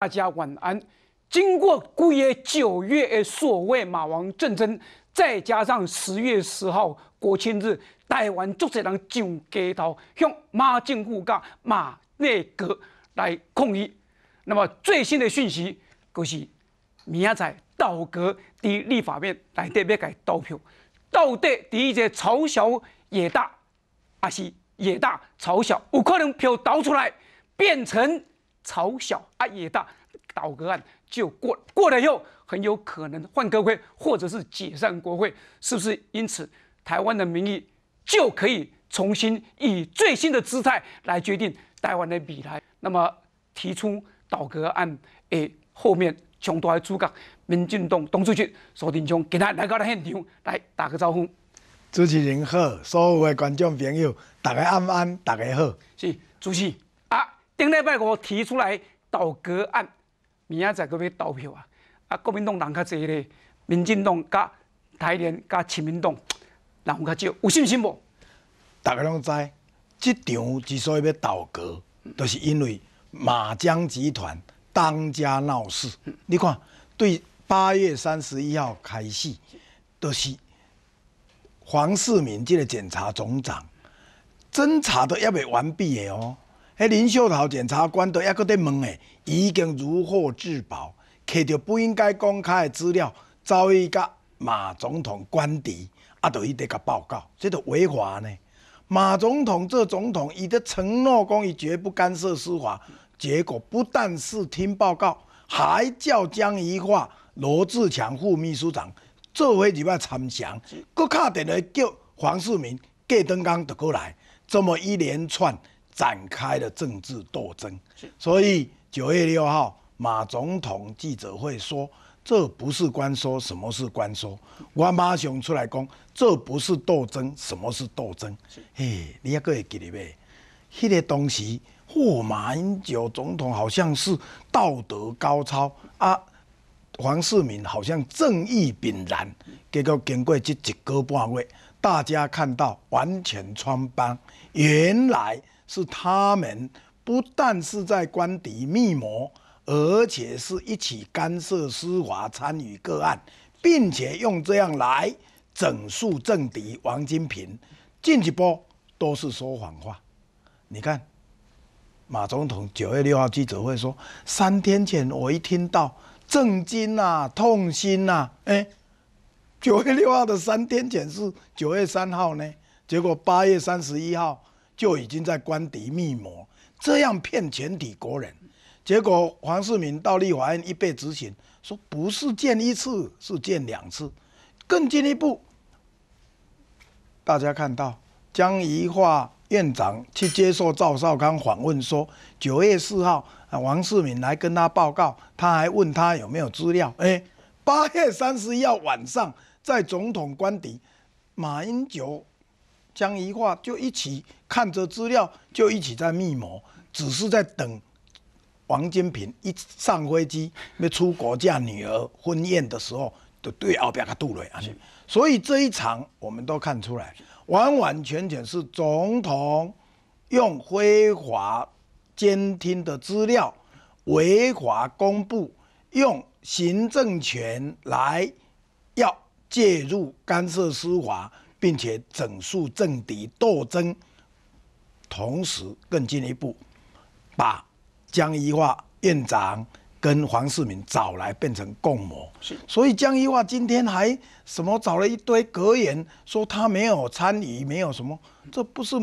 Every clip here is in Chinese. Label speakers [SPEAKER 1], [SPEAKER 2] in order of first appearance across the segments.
[SPEAKER 1] 大家晚安。经过去年九月的所谓马王战争，再加上十月十号国庆日，台湾足多人上街头向马政府噶马内阁来抗议。那么最新的讯息就是，明仔载倒阁，在立法院来底要改倒票，到底第一个朝小也大，还是也大朝小？有可能票倒出来变成？朝小案也大，倒戈案就过过了以后，很有可能换国会或者是解散国会，是不是？因此，台湾的民意就可以重新以最新的姿态来决定台湾的未来。那么，提出倒戈案诶，后面琼大的主港，民进党董主席苏定昌，给他来到了现
[SPEAKER 2] 场，来打个招呼。主持人好，所有的观众朋友，大家安安，大家好，是主持
[SPEAKER 1] 顶礼拜我提出来倒戈案，明仔载搁要投票啊！啊，国民党人较侪咧，民进党、甲
[SPEAKER 2] 台联、甲亲民党，人较少，有信心无？大家拢知，这场之所以要倒戈，都是因为马江集团当家闹事。你看，对八月三十一号开戏，都是黄世民这个检察总长侦查都还没完毕的哦。诶，林秀桃检察官都还在问诶，已经如获至宝，摕着不应该公开诶资料，找伊甲马总统官邸，啊，就伊在甲报告，这着违法呢。马总统做总统，伊的承诺讲伊绝不干涉司法，结果不但是听报告，还叫江宜桦、罗志强副秘书长做为入拜参详，搁敲电话叫黄世明、郭登刚着过来，这么一连串。展开了政治斗争，所以九月六号马总统记者会说：“这不是官说，什么是官说？”我马上出来讲：“这不是斗争，什么是斗争？”嘿，你个会记得未？迄个东西，霍马英九总统好像是道德高超啊，黄世民好像正义凛然，结果经过这一个半月，大家看到完全穿帮，原来。是他们不但是在官邸密谋，而且是一起干涉司法、参与个案，并且用这样来整肃政敌王金平。进几波都是说谎话。你看，马总统九月六号记者会说三天前我一听到震惊呐、痛心呐。哎，九月六号的三天前是九月三号呢，结果八月三十一号。就已经在官邸密谋，这样骗全体国人。结果黄世民到立法院一被执行，说不是见一次是见两次，更进一步，大家看到江宜桦院长去接受赵少康访问，说九月四号啊，黄世民来跟他报告，他还问他有没有资料。哎，八月三十一号晚上在总统官邸，马英九。江一化就一起看着资料，就一起在密谋，只是在等王金平一上飞机，出国嫁女儿婚宴的时候，就对后边个杜蕾啊。所以这一场我们都看出来，完完全全是总统用非法监听的资料，违法公布，用行政权来要介入干涉司法。并且整肃政敌斗争，同时更进一步把江一华院长跟黄世明找来变成共谋。是。所以江一华今天还什么找了一堆格言，说他没有参与，没有什么，这不是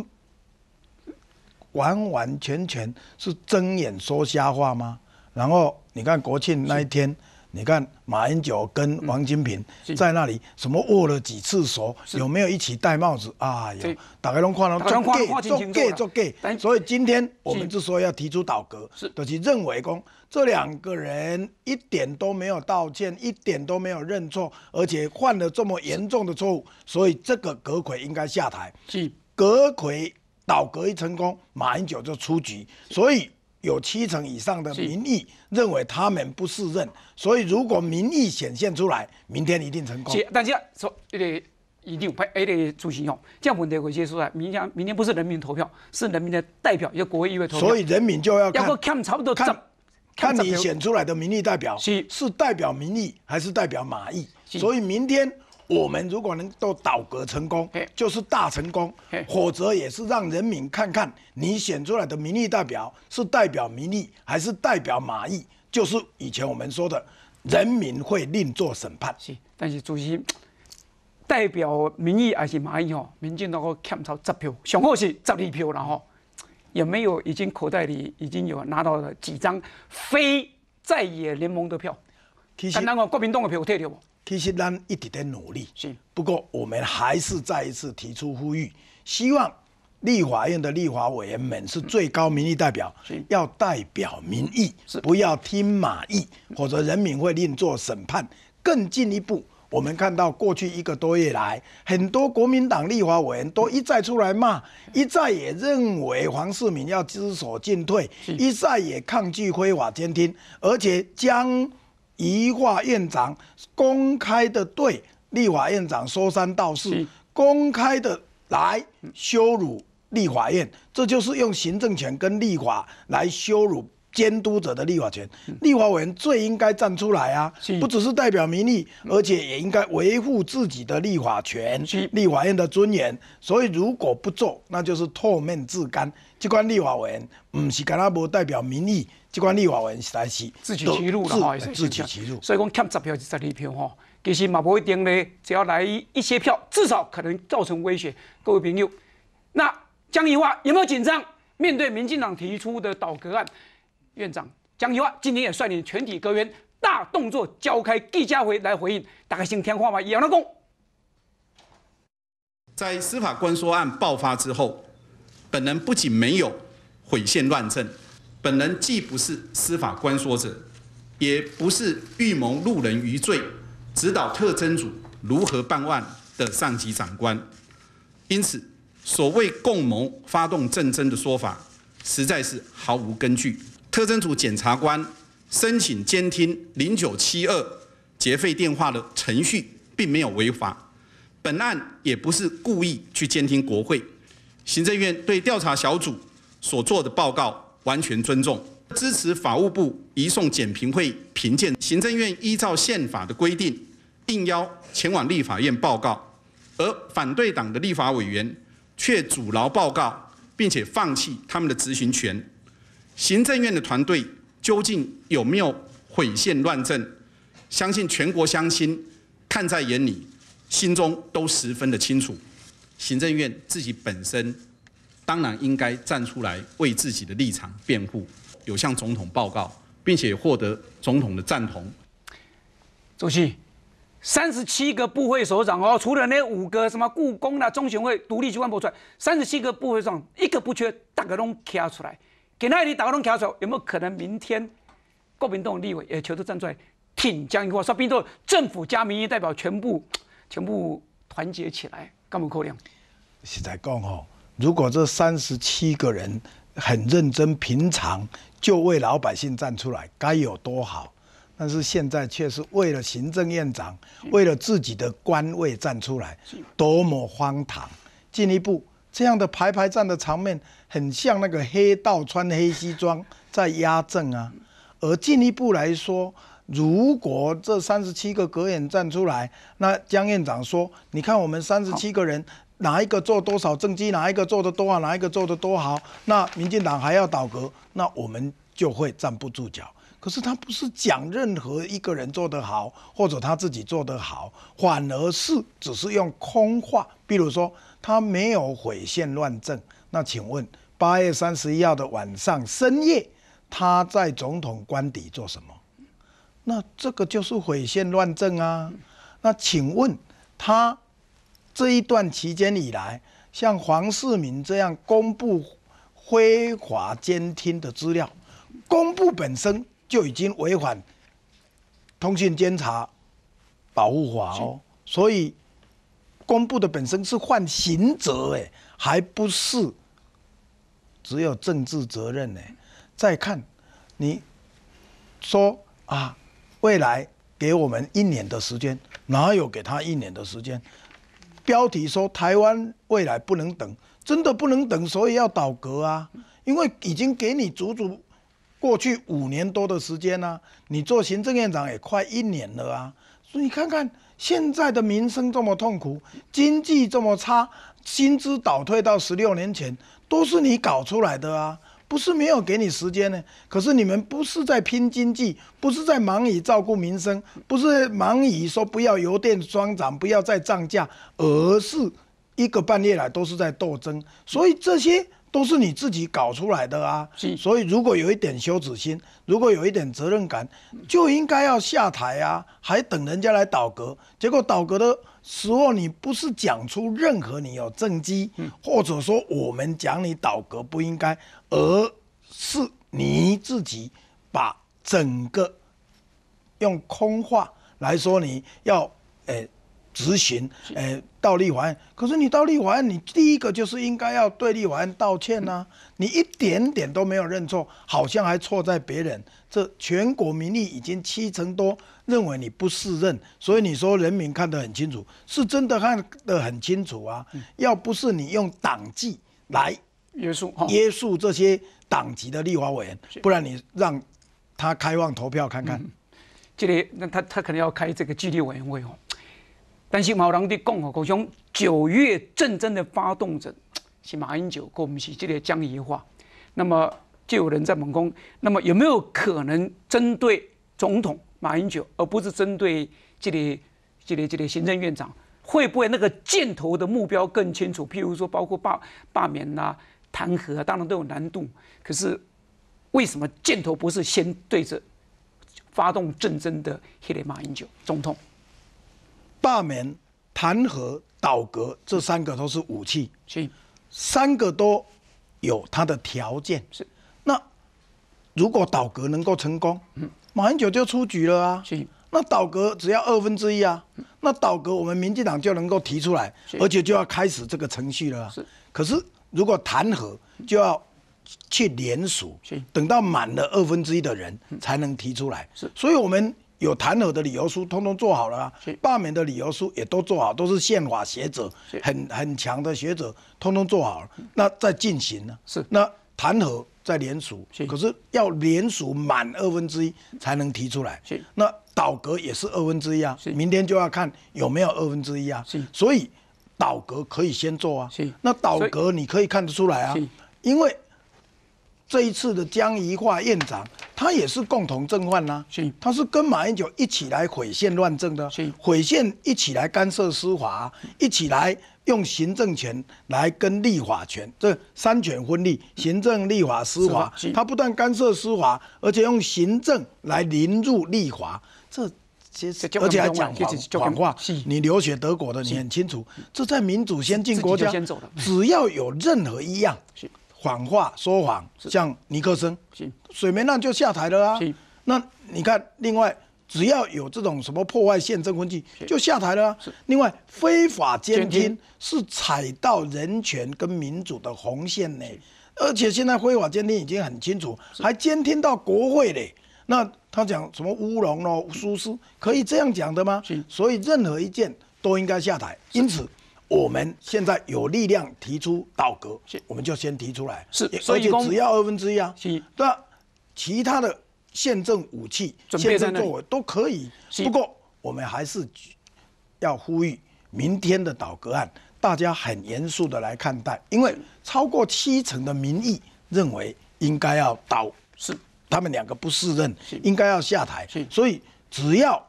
[SPEAKER 2] 完完全全是睁眼说瞎话吗？然后你看国庆那一天。你看马英九跟王金平在那里什么握了几次手，有没有一起戴帽子啊？打开龙跨龙，做 g a y 做 g a y 做 g a y 所以今天我们之所以要提出倒戈，是就是认为公这两个人一点都没有道歉，一点都没有认错，而且犯了这么严重的错误，所以这个阁魁应该下台。是阁魁倒戈一成功，马英九就出局。所以。有七成以上的民意认为他们不适任，所以如果民意显现出来，明天一定成功。大家说
[SPEAKER 1] 一定拍 A 的朱新勇，这样文德国先生，明天明天不是人民投票，是人民的代表，要国会议会投票，所以人民
[SPEAKER 2] 就要要看差不多，看你选出来的民意代表是代表民意还是代表马意，所以明天。我们如果能够倒戈成功，就是大成功；，否则也是让人民看看你选出来的民意代表是代表民意，还是代表马意。就是以前我们说的，人民会另作审判。是，但是主席，
[SPEAKER 1] 代表民意还是马意哦？民进党欠钞支票，上好是十二票，然后也没有已经口袋里已经有拿到了几张非在
[SPEAKER 2] 野联盟的票，但那个国民党的票退掉其实，咱一直的努力。是。不过，我们还是再一次提出呼吁，希望立法院的立法委员们是最高民意代表，要代表民意，不要听马意，否则人民会另作审判。更进一步，我们看到过去一个多月来，很多国民党立法委员都一再出来骂，一再也认为黄世民要知所进退，一再也抗拒非法监听，而且将。移化院长公开的对立法院长说三道四，公开的来羞辱立法院，这就是用行政权跟立法来羞辱监督者的立法权。立法委员最应该站出来啊，不只是代表民意，而且也应该维护自己的立法权、立法院的尊严。所以，如果不做，那就是唾面自干。即款立法院唔是敢阿无代表民意，即款立法院实在是自取其辱啦！哈，自取
[SPEAKER 1] 其辱。所以讲欠十票就十二票吼，其实嘛博一定咧，只要来一一些票，至少可能造成威胁。各位朋友，那江宜桦有没有紧张？面对民进党提出的倒阁案，院长江宜桦今天也率领全体阁员大动作召开记者会来回应。大家线电话嘛，杨龙公。
[SPEAKER 3] 在司法官说案爆发之后。本人不仅没有毁宪乱政，本人既不是司法官说者，也不是预谋路人余罪、指导特征组如何办案的上级长官，因此所谓共谋发动政争的说法，实在是毫无根据。特征组检察官申请监听零九七二劫匪电话的程序，并没有违法，本案也不是故意去监听国会。行政院对调查小组所做的报告完全尊重，支持法务部移送检评会评鉴。行政院依照宪法的规定，应邀前往立法院报告，而反对党的立法委员却阻挠报告，并且放弃他们的执行权。行政院的团队究竟有没有毁宪乱政？相信全国乡亲看在眼里，心中都十分的清楚。行政院自己本身当然应该站出来为自己的立场辩护，有向总统报告，并且获得
[SPEAKER 1] 总统的赞同。主席，三十七个部会首长哦，除了那五个什么故宫啦、中选会、独立机关不出来，三十七个部会上一个不缺，大个洞敲出来。给那里打个龙敲出来，有没有可能明天，国民党立委也全都站出来，挺江宜桦，说不定政府加民意代表全部全部团结起来。
[SPEAKER 2] 实在讲吼，如果这三十七个人很认真、平常，就为老百姓站出来，该有多好。但是现在却是为了行政院长、为了自己的官位站出来，多么荒唐！进一步，这样的排排站的场面，很像那个黑道穿黑西装在压政啊。而进一步来说，如果这三十七个格眼站出来，那江院长说：“你看，我们三十七个人，哪一个做多少政绩，哪一个做的多啊，哪一个做的多好？”那民进党还要倒戈，那我们就会站不住脚。可是他不是讲任何一个人做得好，或者他自己做得好，反而是只是用空话。比如说，他没有毁宪乱政。那请问，八月三十一号的晚上深夜，他在总统官邸做什么？那这个就是毁宪乱政啊！那请问他这一段期间以来，像黄世民这样公布《非法监听》的资料，公布本身就已经违反《通讯监察保护法》哦，所以公布的本身是犯刑责诶，还不是只有政治责任呢？再看你说啊。未来给我们一年的时间，哪有给他一年的时间？标题说台湾未来不能等，真的不能等，所以要倒戈啊！因为已经给你足足过去五年多的时间了，你做行政院长也快一年了啊！所以你看看现在的民生这么痛苦，经济这么差，薪资倒退到十六年前，都是你搞出来的啊！不是没有给你时间呢，可是你们不是在拼经济，不是在忙于照顾民生，不是忙于说不要油电双涨，不要再涨价，而是一个半夜来都是在斗争，所以这些。都是你自己搞出来的啊！所以如果有一点羞耻心，如果有一点责任感，就应该要下台啊！还等人家来倒戈。结果倒戈的时候，你不是讲出任何你有政绩，或者说我们讲你倒戈不应该，而是你自己把整个用空话来说你要诶。执行，诶，到立院。可是你到立法院，你第一个就是应该要对立法院道歉呐，你一点点都没有认错，好像还错在别人。这全国民意已经七成多认为你不任，所以你说人民看得很清楚，是真的看得很清楚啊。要不是你用党纪来约束约束这些党籍的立法委员，不然你让他开放投票看看，
[SPEAKER 1] 这里那他他肯定要开这个纪律委员会哦。担心毛人地共和国，雄九月战争的发动者 是马英九，不是这些江宜桦。那么就有人在猛攻。那么有没有可能针对总统马英九，而不是针对这里、这里、这里行政院长？会不会那个箭头的目标更清楚？譬如说，包括罢罢免啊、弹劾，当然都有难度。可是为什么箭头不是先对着
[SPEAKER 2] 发动战争的黑雷马英九总统？罢免、弹劾、倒阁，这三个都是武器。是，三个都有它的条件。是，那如果倒阁能够成功，马英九就出局了啊。是，那倒阁只要二分之一啊。那倒阁我们民进党就能够提出来，而且就要开始这个程序了。是，可是如果弹劾就要去联署，等到满了二分之一的人才能提出来。是，所以我们。有弹劾的理由书通通做好了，罢免的理由书也都做好，都是宪法学者，很很强的学者，通通做好，那再进行呢？是，那弹劾再联署，可是要联署满二分之一才能提出来，是，那倒阁也是二分之一啊，明天就要看有没有二分之一啊，是，所以倒阁可以先做啊，是，那倒阁你可以看得出来啊，因为。这一次的江宜桦院长，他也是共同政犯。呐，他是跟马英九一起来毁宪乱政的，毁宪一起来干涉司法，一起来用行政权来跟立法权这三权分立，行政立法司法，他不但干涉司法，而且用行政来凌辱立法，这而且还讲谎谎话，你留学德国的，你很清楚，这在民主先进国家，只要有任何一样谎话说谎，像尼克森，水门案就下台了啊。那你看，另外只要有这种什么破坏宪政风气，就下台了。另外非法监听是踩到人权跟民主的红线呢，而且现在非法监听已经很清楚，还监听到国会嘞。那他讲什么乌龙咯、疏失，可以这样讲的吗？所以任何一件都应该下台。因此。我们现在有力量提出倒阁，我们就先提出来。是，而且只要二分之一啊。是。那其他的宪政武器、宪政作为都可以。是。不过我们还是要呼吁，明天的倒阁案，大家很严肃的来看待，因为超过七成的民意认为应该要倒。是。他们两个不适任，应该要下台。是。所以只要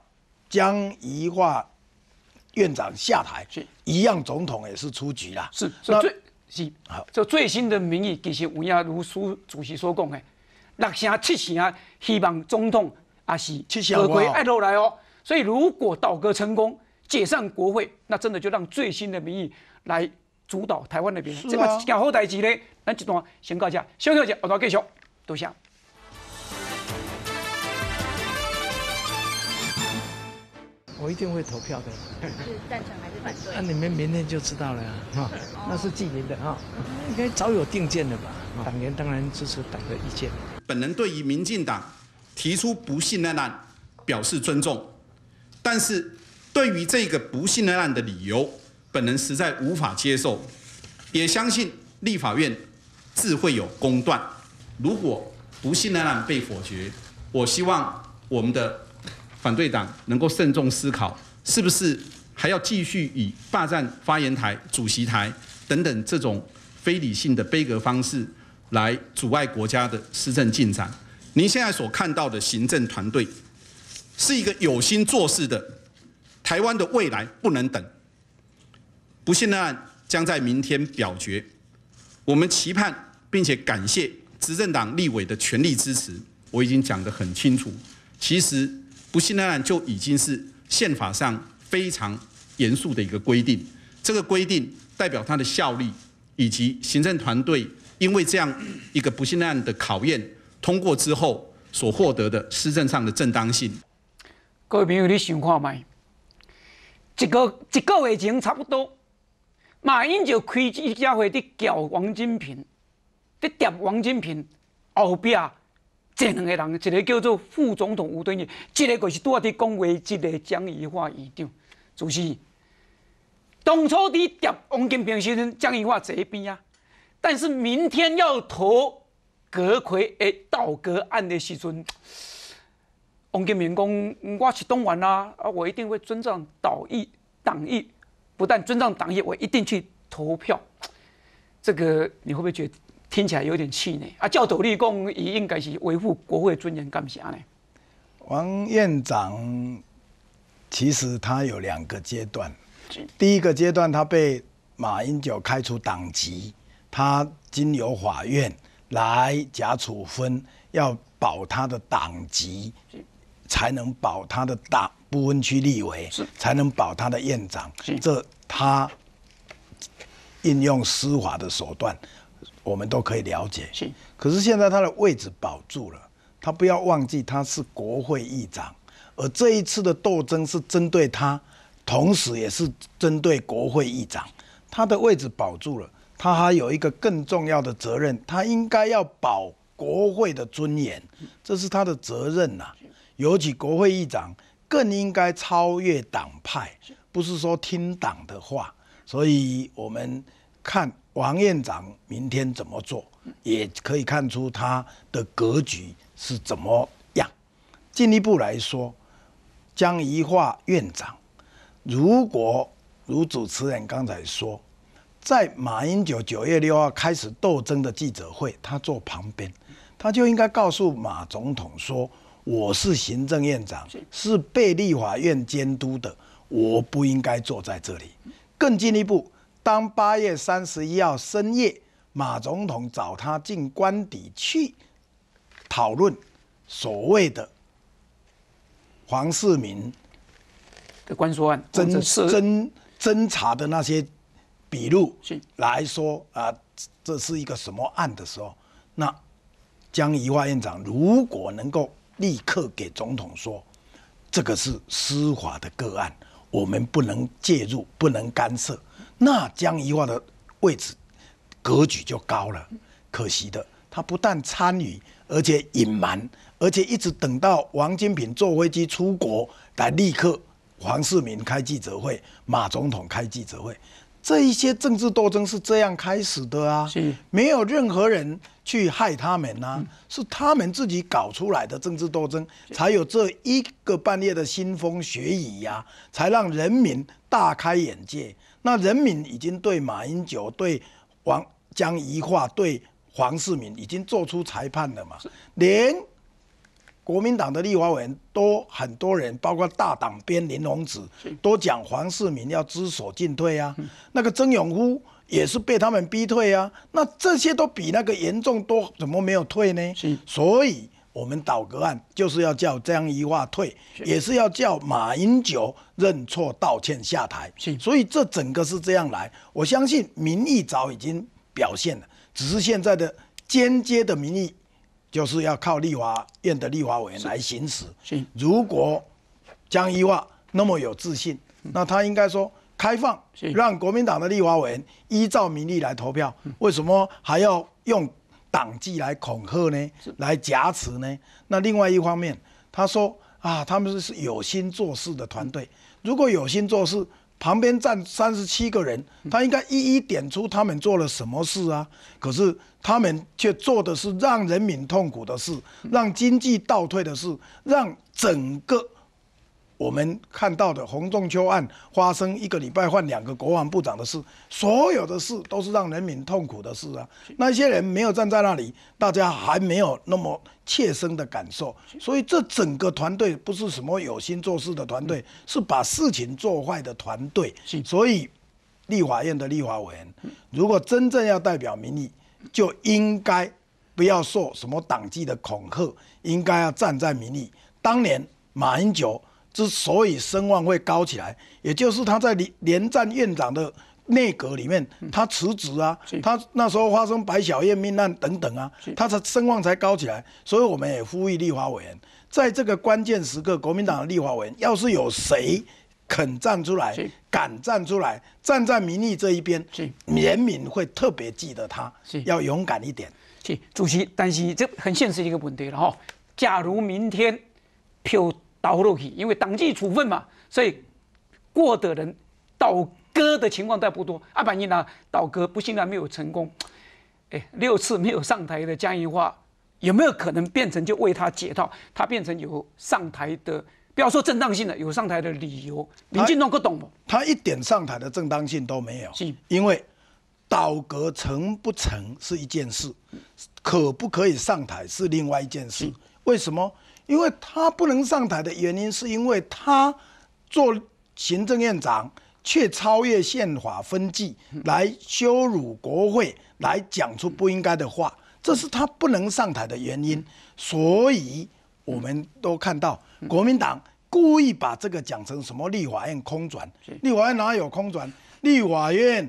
[SPEAKER 2] 将一化。院长下台，是一样总统也是出局啦。是，是最是
[SPEAKER 1] 好，这最新的民意其实吴亚如书主席所讲的，六成七成啊，希望总统也是合归台独来哦。所以如果倒戈成功，解散国会，那真的就让最新的民意来主导台湾那边。是啊，一件好代志咧。咱一段先讲这，休息一下，后头继续。多谢。我一定会投票的，是赞成还是反对？那你们明天就知道了啊！那是记名的啊，应该早有定见的吧？党员当然支持党的意见。
[SPEAKER 3] 本人对于民进党提出不信任案表示尊重，但是对于这个不信任案的理由，本人实在无法接受，也相信立法院自会有公断。如果不信任案被否决，我希望我们的。反对党能够慎重思考，是不是还要继续以霸占发言台、主席台等等这种非理性的、杯格方式来阻碍国家的施政进展？您现在所看到的行政团队是一个有心做事的。台湾的未来不能等。不信任案将在明天表决。我们期盼并且感谢执政党立委的全力支持。我已经讲得很清楚。其实。不信任案就已经是宪法上非常严肃的一个规定，这个规定代表它的效力，以及行政团队因为这样一个不信任案的考验通过之后所获得的施政上的正当性。
[SPEAKER 1] 各位朋友，你想看唛？一个一个月前差不多，马英九开支加会伫教王金平，伫点王金平后壁。这两个人，一个叫做副总统吴敦义，一个可是啊伫讲为这个江宜桦院长，就是当初伫调王金平先生江宜桦这一边啊，但是明天要投阁奎诶倒阁案的时阵，王金平讲我是东莞啦，啊，我一定会尊重党意，党意不但尊重党意，我一定去投票。这个你会不会觉得？听起来有点气呢。啊，教徒立功也应该是维护国会尊严，干啥呢？
[SPEAKER 2] 王院长其实他有两个阶段。第一个阶段，他被马英九开除党籍，他经由法院来假处分，要保他的党籍，才能保他的党不分区立委，才能保他的院长。这他运用司法的手段。我们都可以了解，是。可是现在他的位置保住了，他不要忘记他是国会议长，而这一次的斗争是针对他，同时也是针对国会议长。他的位置保住了，他还有一个更重要的责任，他应该要保国会的尊严，这是他的责任呐。尤其国会议长更应该超越党派，不是说听党的话。所以我们看。王院长明天怎么做，也可以看出他的格局是怎么样。进一步来说，江宜桦院长，如果如主持人刚才说，在马英九九月六号开始斗争的记者会，他坐旁边，他就应该告诉马总统说：“我是行政院长，是被立法院监督的，我不应该坐在这里。”更进一步。当八月三十一号深夜，马总统找他进官邸去讨论所谓的黄世明的官说案侦侦侦查的那些笔录来说啊，这是一个什么案的时候，那江宜桦院长如果能够立刻给总统说，这个是司法的个案，我们不能介入，不能干涉。那江宜华的位置格局就高了，可惜的，他不但参与，而且隐瞒，而且一直等到王金平坐飞机出国，来立刻黄世民开记者会，马总统开记者会，这一些政治斗争是这样开始的啊！是没有任何人去害他们呐，是他们自己搞出来的政治斗争，才有这一个半月的腥风血雨呀，才让人民大开眼界。那人民已经对马英九、对王江宜化、对黄世民已经做出裁判了嘛？连国民党的立法委员都很多人，包括大党编林鸿子，都讲黄世民要知所进退啊。那个曾永夫也是被他们逼退啊。那这些都比那个严重多，怎么没有退呢？所以。我们倒戈案就是要叫江宜桦退，也是要叫马英九认错道歉下台。所以这整个是这样来，我相信民意早已经表现了，只是现在的间接的民意，就是要靠立法院的立法委员来行使。如果江宜桦那么有自信，那他应该说开放，让国民党的立法委员依照民意来投票，为什么还要用？党纪来恐吓呢，来挟持呢。那另外一方面，他说啊，他们是有心做事的团队。如果有心做事，旁边站三十七个人，他应该一一点出他们做了什么事啊。可是他们却做的是让人民痛苦的事，让经济倒退的事，让整个。我们看到的洪仲秋案发生一个礼拜换两个国防部长的事，所有的事都是让人民痛苦的事啊！那些人没有站在那里，大家还没有那么切身的感受，所以这整个团队不是什么有心做事的团队，是把事情做坏的团队。所以，立法院的立法委员，如果真正要代表民意，就应该不要受什么党纪的恐吓，应该要站在民意。当年马英九。之所以声望会高起来，也就是他在连连战院长的内阁里面，他辞职啊，他那时候发生白小燕命案等等啊，他的声望才高起来。所以我们也呼吁立法委员，在这个关键时刻，国民党的立法委员要是有谁肯站出来、敢站出来，站在民意这一边，严敏会特别记得他，要勇敢一点。主席，但是这很现实一个问题了哈，假如明天票。
[SPEAKER 1] 倒落去，因为党纪处分嘛，所以过的人倒戈的情况倒不多。阿板你呢倒戈，不幸呢没有成功。哎，六次没有上台的江宜桦，有没有可能变成就为他解套？他变成有上台的，不要说正当性了，有上台的理
[SPEAKER 2] 由。民进勇可懂吗？他一点上台的正当性都没有，因为倒戈成不成是一件事，可不，可以上台是另外一件事。为什么？因为他不能上台的原因，是因为他做行政院长却超越宪法分际来羞辱国会，来讲出不应该的话，这是他不能上台的原因。所以我们都看到国民党故意把这个讲成什么立法院空转，立法院哪有空转？立法院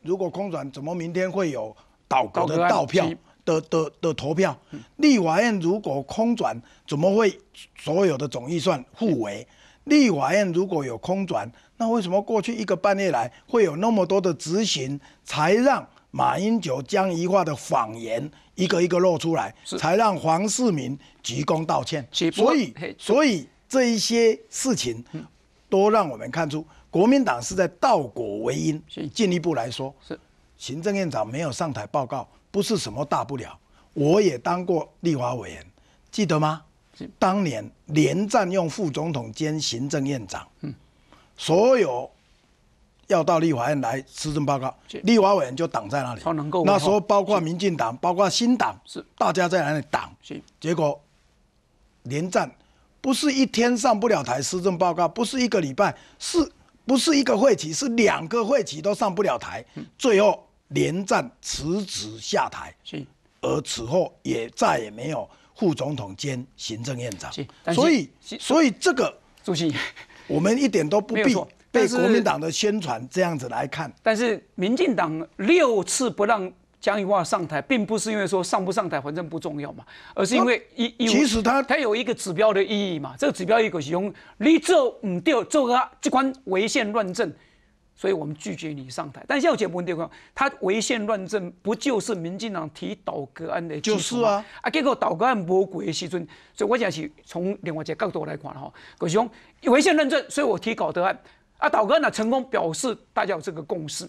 [SPEAKER 2] 如果空转，怎么明天会有倒国的倒票？的的的投票，立法院如果空转，怎么会所有的总预算互为？立法院如果有空转，那为什么过去一个半月来会有那么多的执行，才让马英九、江宜化的谎言一个一个露出来，才让黄世民鞠躬道歉？所以，所以这一些事情，都让我们看出国民党是在倒果为因。进一步来说，是行政院长没有上台报告。不是什么大不了，我也当过立法委员，记得吗？当年连战用副总统兼行政院长，嗯，所有要到立法院来施政报告，立法委员就挡在那里。那时候包括民进党，包括新党，是大家在那里挡？结果连战不是一天上不了台施政报告，不是一个礼拜，是不是一个会期？是两个会期都上不了台，最后。连战辞职下台，是，而此后也再也没有副总统兼行政院长，是，所以所以这个主席，我们一点都不必被国民党的宣传这样子来看。
[SPEAKER 1] 但是民进党六次不让江宜桦上台，并不是因为说上不上台反正不重要嘛，而是因为一一，其实他他有一个指标的意义嘛，这个指标一个是用你做唔到做个机关违宪乱政。所以我们拒绝你上台。但现在我解不问对方，他违宪乱政，不就是民进党提导纲案的基础啊，啊，结果导纲案魔鬼时尊，所以我想是从另外一个角度来看哈。国雄违宪乱政，所以我提导纲案。啊，导纲案成功表示大家有这个共识，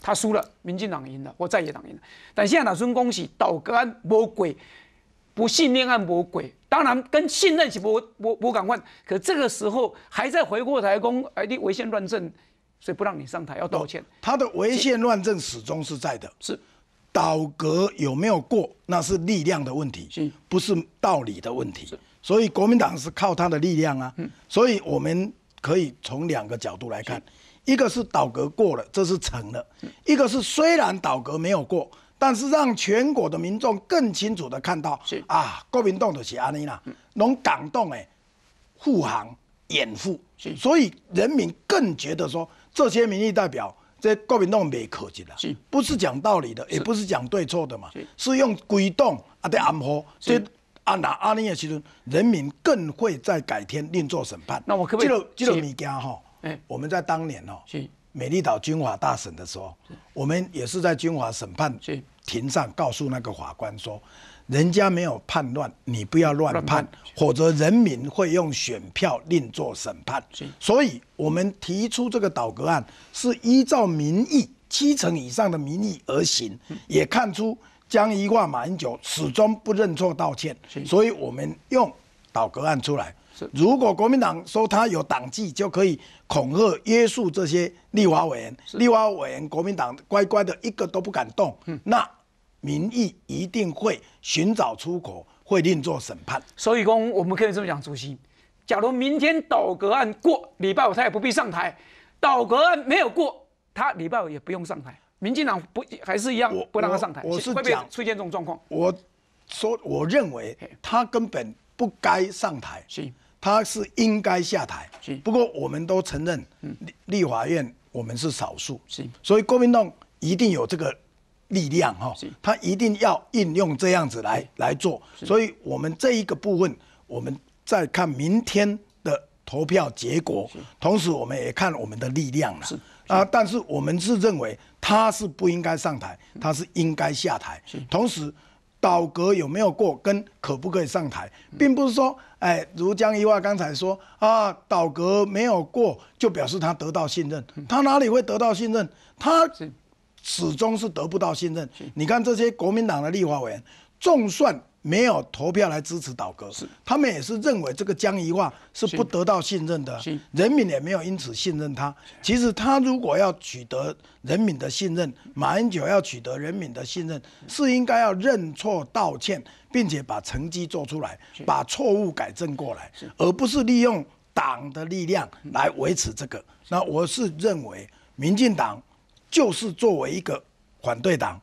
[SPEAKER 1] 他输了，民进党赢了，或在野党赢了。但现在老孙恭喜导纲案魔鬼，不信两案魔鬼，当然跟信任是不不不敢问。可这个时候还在回过台公，哎，你违宪乱政。所以不让你上台，要道歉。
[SPEAKER 2] 他的违宪乱政始终是在的。是，倒阁有没有过，那是力量的问题，不是道理的问题。所以国民党是靠他的力量啊。嗯。所以我们可以从两个角度来看，一个是倒阁过了，这是成了；一个是虽然倒阁没有过，但是让全国的民众更清楚的看到，是啊，国民党的不起阿妮娜，能感动哎，护航掩护，所以人民更觉得说。这些民意代表这国民党没可及了。不是讲道理的，也不是讲对错的嘛，是用鬼党阿的暗火。在啊那阿尼的时阵，人民更会在改天另做审判。那我可不可以？这个一件吼，哎，我们在当年哦，美丽岛军法大审的时候，我们也是在军法审判庭上告诉那个法官说。人家没有叛乱，你不要乱判，否则人民会用选票另作审判。所以，我们提出这个倒戈案是依照民意七成以上的民意而行，也看出江一挂、马英九始终不认错道歉。所以，我们用倒戈案出来。如果国民党说他有党纪，就可以恐吓、约束这些立法委员，立法委员国民党乖乖的一个都不敢动。那。民意一定会寻找出口，会另做审判。所以，公我们可以这么讲，主席，假
[SPEAKER 1] 如明天倒阁案过，礼拜五他也不必上台；倒阁案没有过，他礼拜五也不用上台。民进党不还是一样不让他上台，我会不会
[SPEAKER 2] 出现这种状况？我说，我认为他根本不该上台，是他是应该下台。是不过，我们都承认，立立法院我们是少数，是所以，国民党一定有这个。力量哈，他一定要应用这样子来来做，所以我们这一个部分，我们再看明天的投票结果，同时我们也看我们的力量了。是啊，但是我们是认为他是不应该上台，他是应该下台。同时，倒阁有没有过，跟可不可以上台，并不是说，哎，如江一华刚才说啊，倒阁没有过就表示他得到信任，他哪里会得到信任？他。始终是得不到信任。你看这些国民党的立法委员，纵算没有投票来支持倒戈，他们也是认为这个江宜桦是不得到信任的，人民也没有因此信任他。其实他如果要取得人民的信任，马英九要取得人民的信任，是应该要认错道歉，并且把成绩做出来，把错误改正过来，而不是利用党的力量来维持这个。那我是认为，民进党。就是作为一个反对党，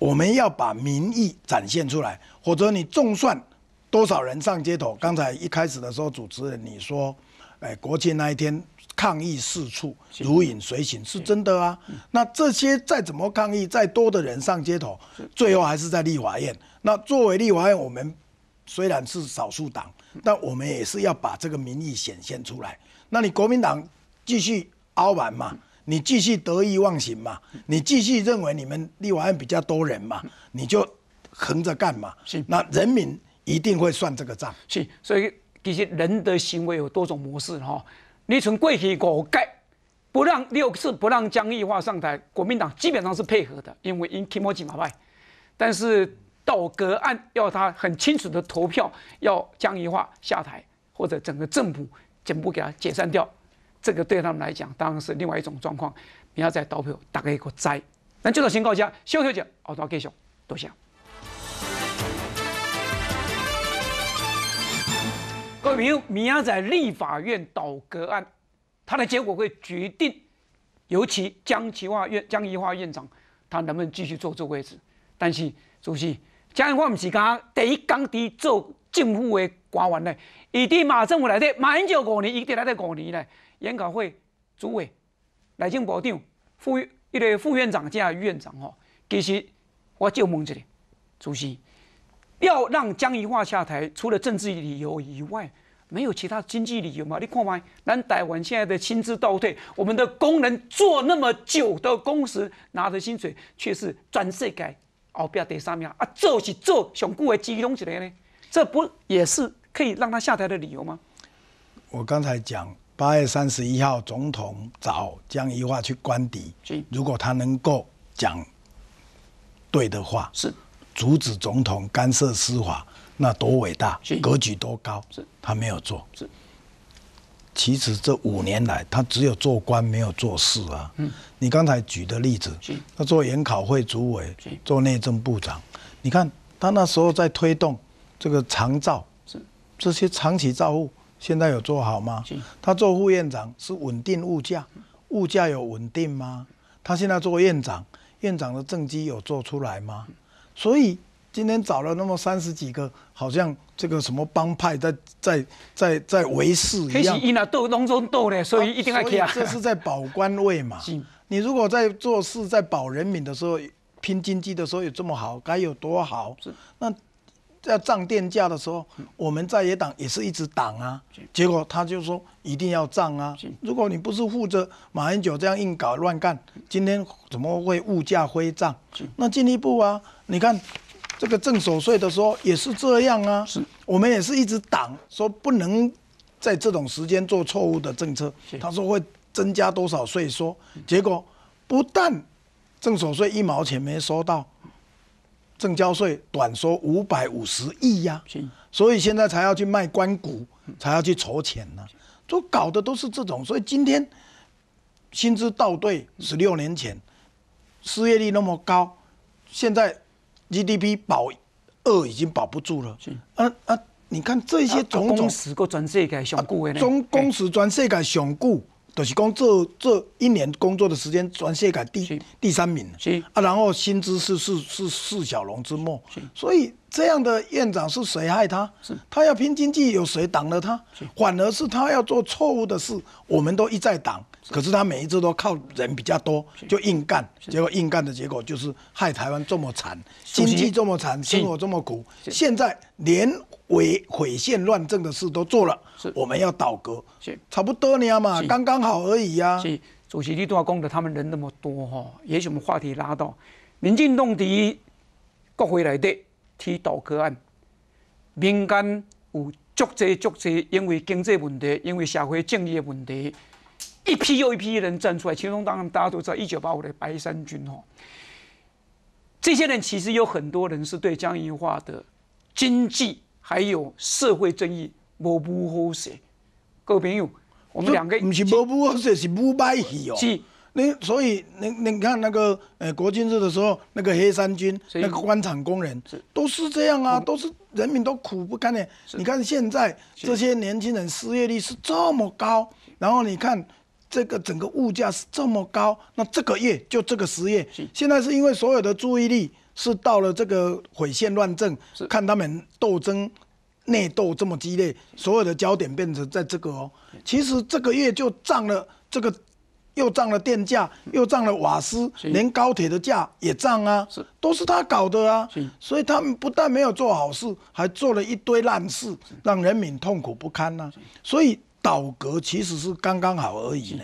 [SPEAKER 2] 我们要把民意展现出来。否则，你纵算多少人上街头，刚才一开始的时候，主持人你说，哎，国庆那一天抗议四处如影随形，是真的啊。那这些再怎么抗议，再多的人上街头，最后还是在立法院。那作为立法院，我们虽然是少数党，但我们也是要把这个民意显现出来。那你国民党继续熬完嘛？你继续得意忘形嘛？你继续认为你们立法院比较多人嘛？你就横着干嘛？是，那人民一定会算这个账。是，所以其实人的行
[SPEAKER 1] 为有多种模式哈。你从过去五届不让六次不让江宜桦上台，国民党基本上是配合的，因为因 n d e m o 但是到隔岸要他很清楚的投票，要江宜桦下台或者整个政府全部给他解散掉。这个对他们来讲，当然是另外一种状况。你要仔倒票大概一个灾。那就到先告下，休息休息，好，大家继续，多谢。各位朋友，明亚在立法院倒阁案，它的结果会决定，尤其江企化院江宜化院长，他能不能继续坐这位置？但是主席，江宜化不是刚第一港督做政府的官员呢？一定马政府来的马英九五年，一定来的五年呢。研讨会主委、内政部长、副一个副院长加院长吼，其实我就问一个，主席，要让江宜桦下台，除了政治理由以外，没有其他经济理由吗？你看完咱台湾现在的薪资倒退，我们的工人做那么久的工时，拿的薪水却是转改。给后边第三名啊，做是做，想雇个机动起来呢，这不也是可以让他下台的理由吗？
[SPEAKER 2] 我刚才讲。八月三十一号，总统找江宜桦去官邸。如果他能够讲对的话，是。阻止总统干涉司法，那多伟大！格局多高！是。他没有做。是。其实这五年来，他只有做官没有做事啊。嗯。你刚才举的例子，他做研考会主委，做内政部长，你看他那时候在推动这个长照，是。这些长期照护。现在有做好吗？他做副院长是稳定物价，物价有稳定吗？他现在做院长，院长的政绩有做出来吗？所以今天找了那么三十几个，好像这个什么帮派在在在在围势一样。因
[SPEAKER 1] 因为斗当中斗所以一定要去啊。这是
[SPEAKER 2] 在保官位嘛？你如果在做事在保人民的时候，拼经济的时候有这么好，该有多好？是那。要涨电价的时候，我们在野党也是一直挡啊，结果他就说一定要涨啊。如果你不是负责马英九这样硬搞乱干，今天怎么会物价飞涨？那进一步啊，你看这个征所税的时候也是这样啊，我们也是一直挡，说不能在这种时间做错误的政策。他说会增加多少税收，结果不但征所税一毛钱没收到。正交税短缩五百五十亿呀，所以现在才要去卖关股，才要去筹钱呢，都搞的都是这种。所以今天薪资倒退十六年前，失业率那么高，现在 GDP 保二已经保不住了。啊啊，你看这些总总，啊，中公司专世的上顾。就是讲，这这一年工作的时间，转卸给第第三名。是啊，然后薪资是是是四小龙之末。是，所以这样的院长是谁害他？是，他要拼经济，有谁挡了他？是，反而是他要做错误的事，我们都一再挡。可是他每一次都靠人比较多，就硬干。结果硬干的结果就是害台湾这么惨，经济这么惨，生活这么苦。现在连。毁毁宪乱政的事都做了，我们要倒戈，是差不多了嘛，刚刚好而已呀。是主席立功的，他们人那么
[SPEAKER 1] 多哈，也许我们话题拉到，民进党第国会来的提倒戈案，民间有足济足济，因为经济问题，因为社会正义的问题，一批又一批人站出来，其中当然大家都知道一九八五的白山军哦，这些人其实有很多人是对江硬化的经济。还有社会正义，不不好说。
[SPEAKER 2] 各位朋友，我们两个不是不好说，是不摆戏哦。是，你所以，你你看那个，呃，国庆日的时候，那个黑山军，那个官场工人，是都是这样啊，都是人民都苦不堪言。你看现在这些年轻人失业率是这么高，然后你看这个整个物价是这么高，那这个月就这个失业，现在是因为所有的注意力。是到了这个毁宪乱政，看他们斗争内斗这么激烈，所有的焦点变成在这个哦。其实这个月就涨了，这个又涨了电价，又涨了瓦斯，连高铁的价也涨啊，都是他搞的啊。所以他们不但没有做好事，还做了一堆烂事，让人民痛苦不堪呐。所以倒戈其实是刚刚好而已呢。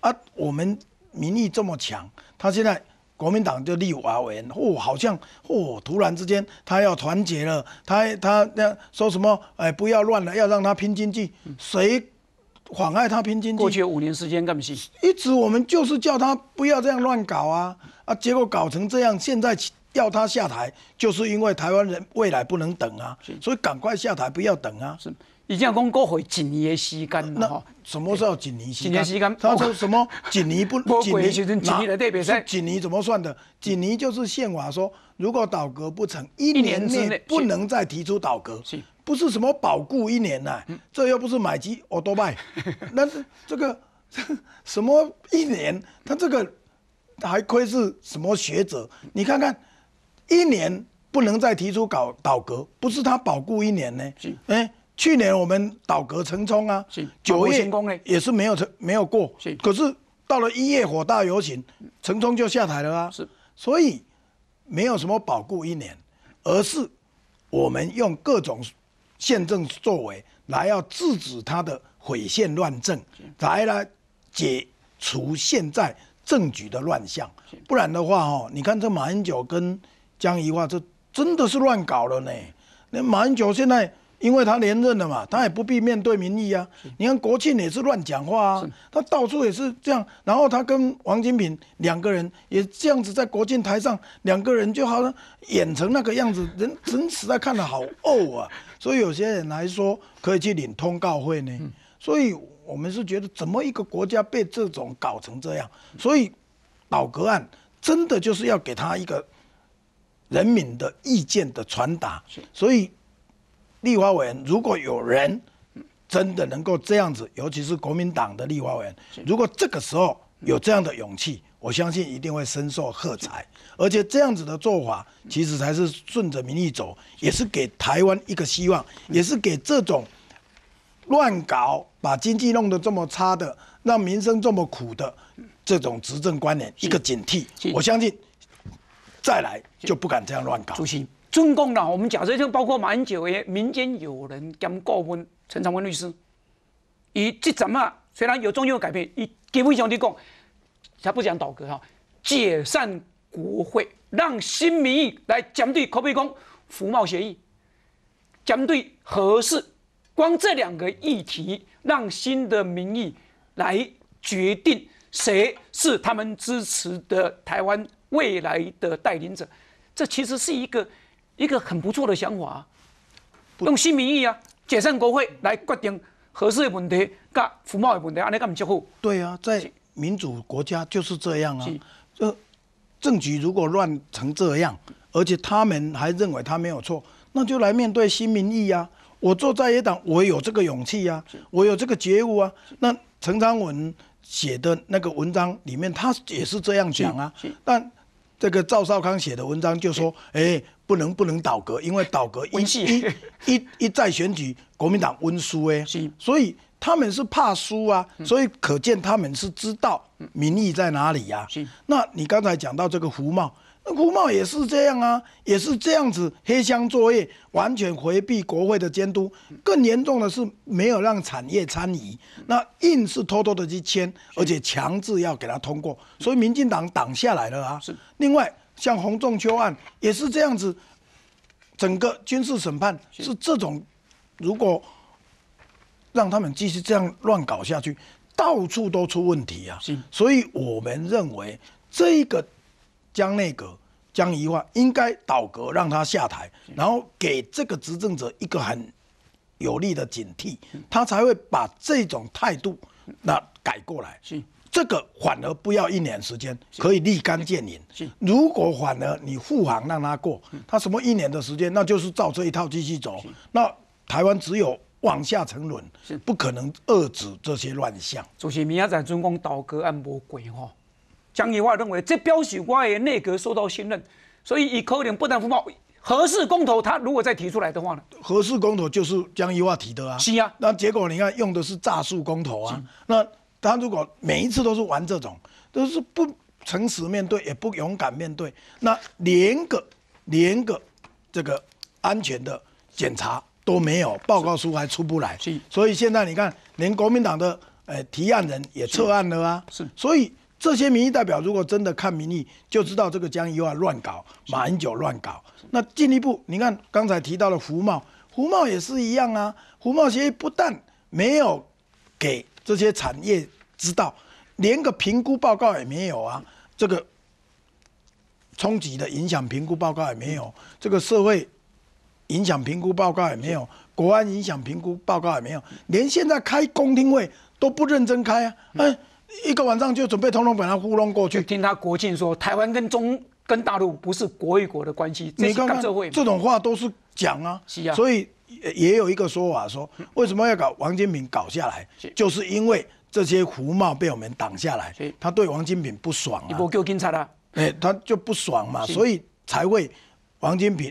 [SPEAKER 2] 啊，我们民意这么强，他现在。国民党就立有阿伟，哦，好像哦，突然之间他要团结了，他他那说什么？哎，不要乱了，要让他拼经济，谁妨碍他拼经济？过去
[SPEAKER 1] 五年时间干吗？
[SPEAKER 2] 一直我们就是叫他不要这样乱搞啊啊！结果搞成这样，现在要他下台，就是因为台湾人未来不能等啊，所以赶快下台，不要等啊。是。已经讲过会几年的时间了。那什么时候几年时间？时间？他说什么几年不几 年？几年？赛。几年怎么算的？几年就是宪法说，如果倒阁不成，一年之内不能再提出倒阁。是，不是什么保固一年呐？这又不是买机，我都卖，那是这个什么一年，他这个还亏是什么学者？你看看，一年不能再提出搞倒阁，不是他保固一年呢？是，哎。去年我们倒戈陈冲啊，九月也是没有成没有过，可是到了一月火大有情，陈冲就下台了啊。是，所以没有什么保固一年，而是我们用各种宪政作为来要制止他的毁宪乱政，来来解除现在政局的乱象。不然的话哦，你看这马英九跟江宜桦，这真的是乱搞了呢。那马英九现在。因为他连任了嘛，他也不必面对民意啊。你看国庆也是乱讲话啊，他到处也是这样。然后他跟王金平两个人也这样子在国庆台上，两个人就好像演成那个样子，人人实在看了好呕啊。所以有些人来说可以去领通告会呢。所以我们是觉得怎么一个国家被这种搞成这样，所以倒戈案真的就是要给他一个人民的意见的传达。所以。立法委员，如果有人真的能够这样子，尤其是国民党的立法委员，如果这个时候有这样的勇气，我相信一定会深受喝彩。而且这样子的做法，其实才是顺着民意走，也是给台湾一个希望，也是给这种乱搞、把经济弄得这么差的、让民生这么苦的这种执政观念一个警惕。我相信再来就不敢这样乱搞。中共呢？我们
[SPEAKER 1] 假设就包括马英九也民间有人将过问陈长文律师，以这怎么？虽然有中央改变，以基本上弟讲，他不讲倒戈哈，解散国会，让新民意来针对，可不可以讲服贸协议？针对合适，光这两个议题，让新的民意来决定谁是他们支持的台湾未来的带领者。这其实是一个。一个很不错的想法，用新民意啊，解散国会来决定合适的问题，
[SPEAKER 2] 加服贸的问题，安尼干唔就好？对啊，在民主国家就是这样啊。这政局如果乱成这样，而且他们还认为他没有错，那就来面对新民意啊。我做在野党，我有这个勇气啊，我有这个觉悟啊。那陈昌文写的那个文章里面，他也是这样讲啊。但这个赵少康写的文章就说：“哎，不能不能倒戈，因为倒戈一一一再选举，国民党温输哎，所以他们是怕输啊，所以可见他们是知道民意在哪里呀。”那你刚才讲到这个胡茂。国茂也是这样啊，也是这样子黑箱作业，完全回避国会的监督。更严重的是没有让产业参与，那硬是偷偷的去签，而且强制要给他通过，所以民进党挡下来了啊。是。另外，像洪仲秋案也是这样子，整个军事审判是这种。如果让他们继续这样乱搞下去，到处都出问题啊。是。所以我们认为这一个。将内阁将移换，应该倒阁让他下台，然后给这个执政者一个很有力的警惕，他才会把这种态度那改过来。是这个反而不要一年时间，可以立竿见影。如果反而你护航让他过，他什么一年的时间，那就是照这一套机器走，那台湾只有往下沉沦，不可能遏制这些乱象。主席，明现在中共倒戈按无鬼吼。江宜化认为，
[SPEAKER 1] 这标示外内阁受到信任，所以以科林不但不报。何氏公投，他如
[SPEAKER 2] 果再提出来的话呢？何氏公投就是江宜化提的啊。是啊。那结果你看，用的是诈术公投啊。那他如果每一次都是玩这种，都是不诚实面对，也不勇敢面对，那连个连个这个安全的检查都没有，报告书还出不来。所以现在你看，连国民党的呃提案人也撤案了啊。是。所以。这些民意代表如果真的看民意，就知道这个江宜桦乱搞，马英九乱搞。那进一步，你看刚才提到了胡茂，胡茂也是一样啊。胡茂协议不但没有给这些产业知道，连个评估报告也没有啊。这个冲击的影响评估报告也没有，这个社会影响评估报告也没有，国安影响评估报告也没有，连现在开公听会都不认真开啊，嗯。一个晚上就准备通通把他糊弄过去，听他国
[SPEAKER 1] 庆说台湾跟中跟大陆不是国与国的关系，你看看这
[SPEAKER 2] 种话都是讲啊，所以也有一个说法说，为什么要搞王金平搞下来，就是因为这些胡帽被我们挡下来，他对王金平不爽啊，你不叫警察啦，哎，他就不爽嘛，所以才会王金平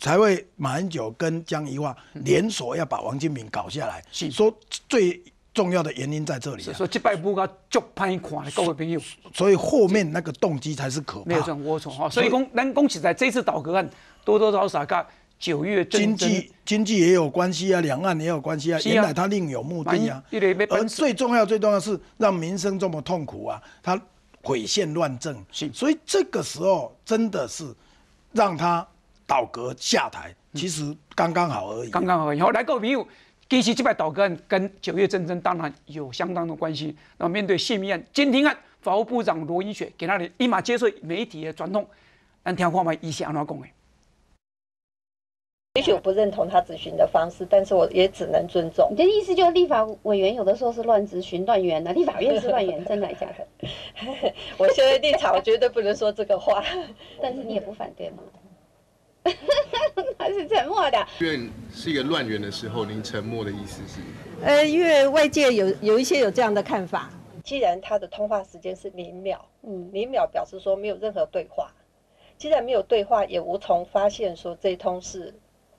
[SPEAKER 2] 才会马英九跟江宜桦联手要把王金平搞下来，说最。重要的原因在这里，所以这百步个足歹看，各位朋友。所以后面那个动机才是可怕。没有这
[SPEAKER 1] 种龌哈，所以讲，咱讲起来这次倒戈案，多多少少个九月。经济
[SPEAKER 2] 经济也有关系啊，两岸也有关系啊，原来他另有目的啊。而最重要、最重要是让民生这么痛苦啊，他毁宪乱政。所以这个时候真的是让他倒戈下台，其
[SPEAKER 1] 实刚刚好而已。刚刚好，然后来各位朋友。近期几摆倒戈案跟九月战争当然有相当的关系。那面对泄密案、监听案，法务部长罗茵雪给那里立马接受媒体的传统，咱听话嘛，以前安怎讲的？
[SPEAKER 4] 也许我不认同他咨询的方式，但是我也只能尊重。你的意思就是立法委员有的时候是乱咨询乱言的，立法院是乱言，真的假的？我现在立场我绝对不能说这个话，但是你也不反对吗？他是沉默的。
[SPEAKER 3] 因为是一个乱源的时候，您沉默的意思是？
[SPEAKER 4] 呃，因为外界有有一些有这样的看法，既然他的通话时间是零秒，嗯，零秒表示说没有任何对话，既然没有对话，也无从发现说这通是。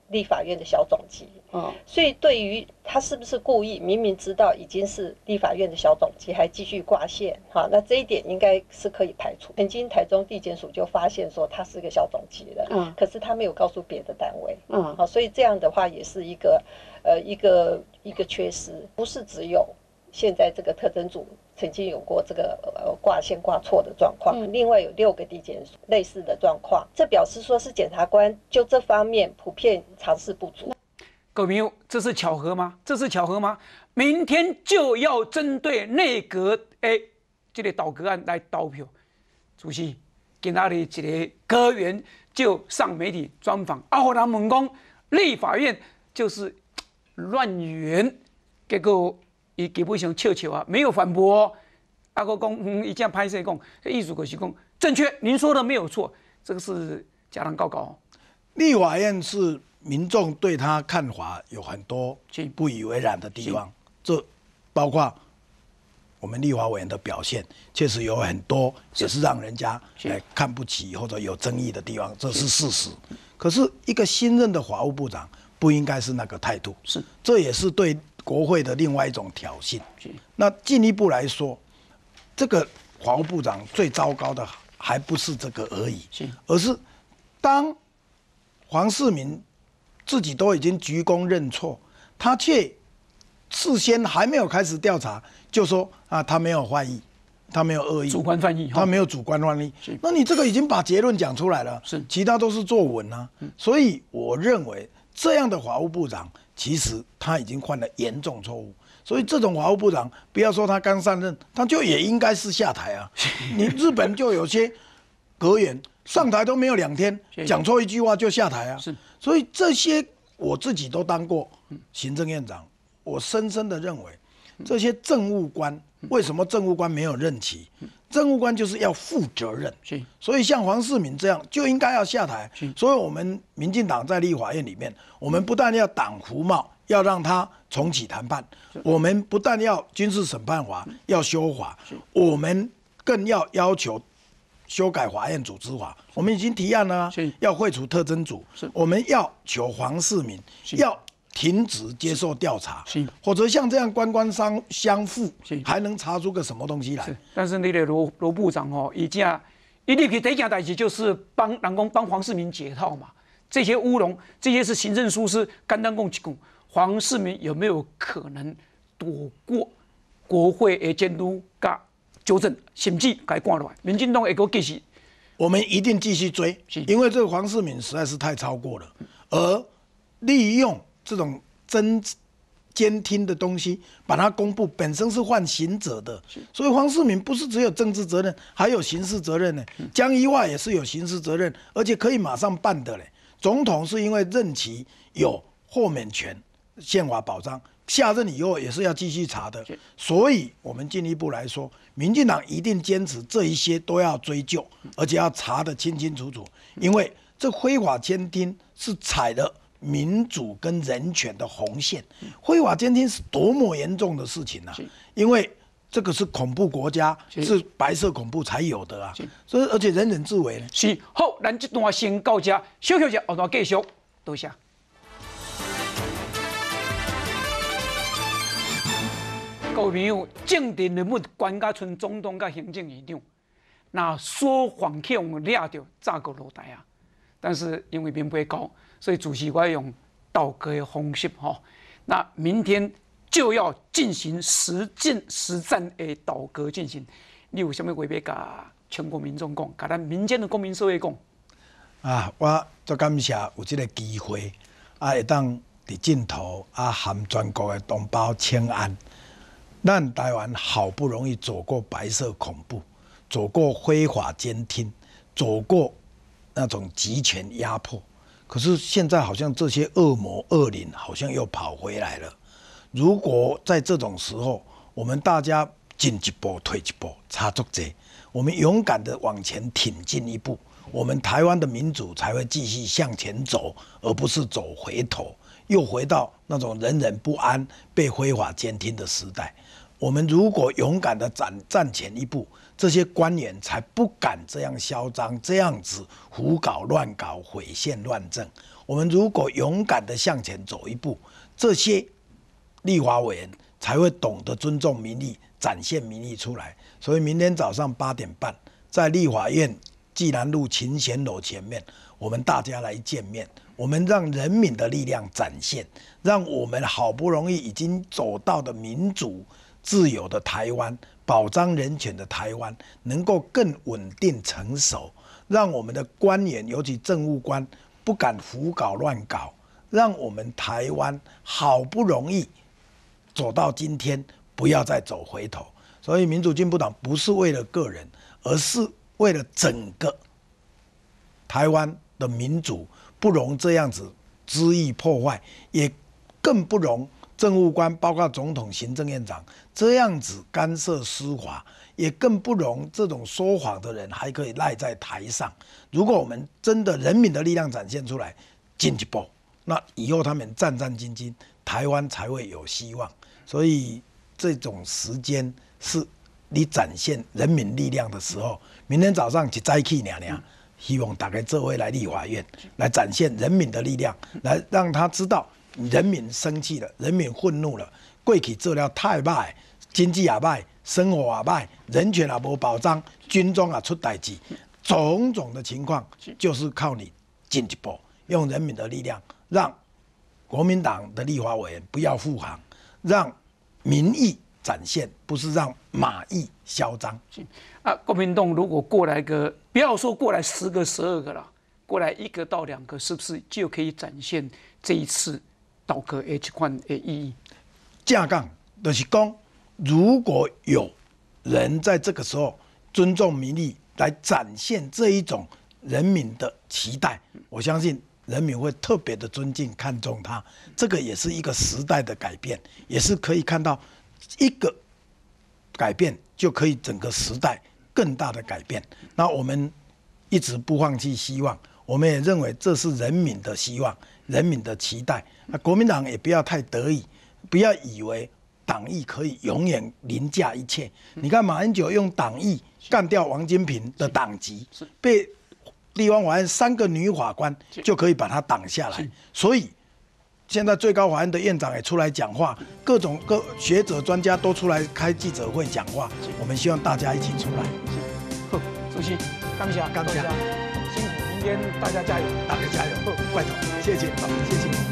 [SPEAKER 4] 立法院的小总级，嗯，所以对于他是不是故意明明知道已经是立法院的小总级，还继续挂线，哈，那这一点应该是可以排除。曾经台中地检署就发现说他是个小总级的，嗯，可是他没有告诉别的单位，嗯，好，所以这样的话也是一个，呃，一个一个缺失，不是只有。现在这个特征组曾经有过这个呃挂线挂错的状况，嗯、另外有六个地检类似的状况，这表示说是检察官就这方面普遍
[SPEAKER 1] 尝试不足。各位朋友，这是巧合吗？这是巧合吗？明天就要针对内阁诶，这个倒阁案来倒票。主席，跟他的一个阁员就上媒体专访，阿虎兰猛攻立法院就是乱源，这个。也也不喜欢翘球啊，没有反驳。阿国公一讲拍摄，共艺术可惜共正确，您说的没有错，这个是家长告告。
[SPEAKER 2] 立法院是民众对他看法有很多不以为然的地方，这包括我们立法委员的表现，确实有很多也是让人家看不起或者有争议的地方，这是事实。可是一个新任的法务部长不应该是那个态度，是这也是对。国会的另外一种挑衅。那进一步来说，这个华务部长最糟糕的还不是这个而已，而是当黄世民自己都已经鞠躬认错，他却事先还没有开始调查，就说啊他没有坏意，他没有恶意，主观犯意，他没有主观犯意。那你这个已经把结论讲出来了，是其他都是作文啊。所以我认为这样的法务部长。其实他已经犯了严重错误，所以这种华务部长，不要说他刚上任，他就也应该是下台啊。你日本就有些格言，上台都没有两天，讲错一句话就下台啊。是，所以这些我自己都当过行政院长，我深深的认为，这些政务官为什么政务官没有任期？政务官就是要负责任，所以像黄世明这样就应该要下台，所以，我们民进党在立法院里面，我们不但要挡胡茂，要让他重启谈判，我们不但要军事审判法要修法，我们更要要求修改法院组织法。我们已经提案了，要废除特征组，我们要求黄世明要。停止接受调查，是，否则像这样官官商相护，是，还能查出个什么东西来？是。
[SPEAKER 1] 但是你得罗罗部长哦，一啊，一粒皮第一代志就是帮南宫帮黄世明解套嘛，这些乌龙，这些是行政疏失，甘当共起共。黄世明有没有可能躲过
[SPEAKER 2] 国会的监督加纠正，甚至该挂乱？民进党会继续，我们一定继续追，因为这个黄世明实在是太超过了，而利用。这种真监听的东西，把它公布本身是唤刑者的，所以黄世铭不是只有政治责任，还有刑事责任呢。江一华也是有刑事责任，而且可以马上办的嘞。总统是因为任期有豁免权宪法保障，下任以后也是要继续查的。所以我们进一步来说，民进党一定坚持这一些都要追究，而且要查得清清楚楚，因为这非法监听是踩的。民主跟人权的红线，非法监听是多么严重的事情呢？因为这个是恐怖国家，是白色恐怖才有的啊！所以而且人人自危呢。是好，咱这段先告这，休息一下，我再继续。多谢。
[SPEAKER 1] 各位朋友，政治人物关家村总统、甲行政院长，那说谎去我们抓著，怎个落台啊？但是因为民不高。所以主席我要用倒戈的方式吼，那明天就要进行实践实战的倒戈进行，你有什么话要甲全国民众讲，甲咱民间的公民社会讲？
[SPEAKER 2] 啊，我足感谢有这个机会，啊，会当伫镜头啊，含全国的同胞请安。咱台湾好不容易走过白色恐怖，走过非法监听，走过那种集权压迫。可是现在好像这些恶魔恶灵好像又跑回来了。如果在这种时候，我们大家进一步退一步，插足者，我们勇敢的往前挺进一步，我们台湾的民主才会继续向前走，而不是走回头，又回到那种人人不安、被非法监听的时代。我们如果勇敢的站站前一步，这些官员才不敢这样嚣张，这样子胡搞乱搞、毁宪乱政。我们如果勇敢的向前走一步，这些立法委员才会懂得尊重民意，展现民意出来。所以，明天早上八点半，在立法院济南路琴弦楼前面，我们大家来见面。我们让人民的力量展现，让我们好不容易已经走到的民主。自由的台湾，保障人权的台湾，能够更稳定成熟，让我们的官员，尤其政务官，不敢胡搞乱搞，让我们台湾好不容易走到今天，不要再走回头。所以，民主进步党不是为了个人，而是为了整个台湾的民主，不容这样子恣意破坏，也更不容政务官，包括总统、行政院长。这样子干涉司法，也更不容这种说谎的人还可以赖在台上。如果我们真的人民的力量展现出来，进一步，那以后他们战战兢兢，台湾才会有希望。所以这种时间是你展现人民力量的时候。明天早上去再去娘娘，希望打开这会来立法院来展现人民的力量，来让他知道人民生气了，人民愤怒了，贵企做了太慢。经济也歹，生活也歹，人权也无保障，军装也出代志，种种的情况就是靠你进一步用人民的力量，让国民党的立法委员不要护航，让民意展现，不是让马意嚣张。啊，国民栋如果过来个，不
[SPEAKER 1] 要说过来十个、十二个了，过来一个到两个，是不是就可以展现这
[SPEAKER 2] 一次岛哥 H 款的意义？正讲，就是讲。如果有人在这个时候尊重民意，来展现这一种人民的期待，我相信人民会特别的尊敬看重他。这个也是一个时代的改变，也是可以看到一个改变就可以整个时代更大的改变。那我们一直不放弃希望，我们也认为这是人民的希望，人民的期待。那国民党也不要太得意，不要以为。党义可以永远凌驾一切。你看马英九用党义干掉王金平的党籍，被立法院三个女法官就可以把他挡下来。所以现在最高法院的院长也出来讲话，各种各学者专家都出来开记者会讲话。我们希望大家一起出来。主席，
[SPEAKER 1] 干一下，干下，辛苦，明天大家加油，大家加油。拜托，谢谢，好谢谢。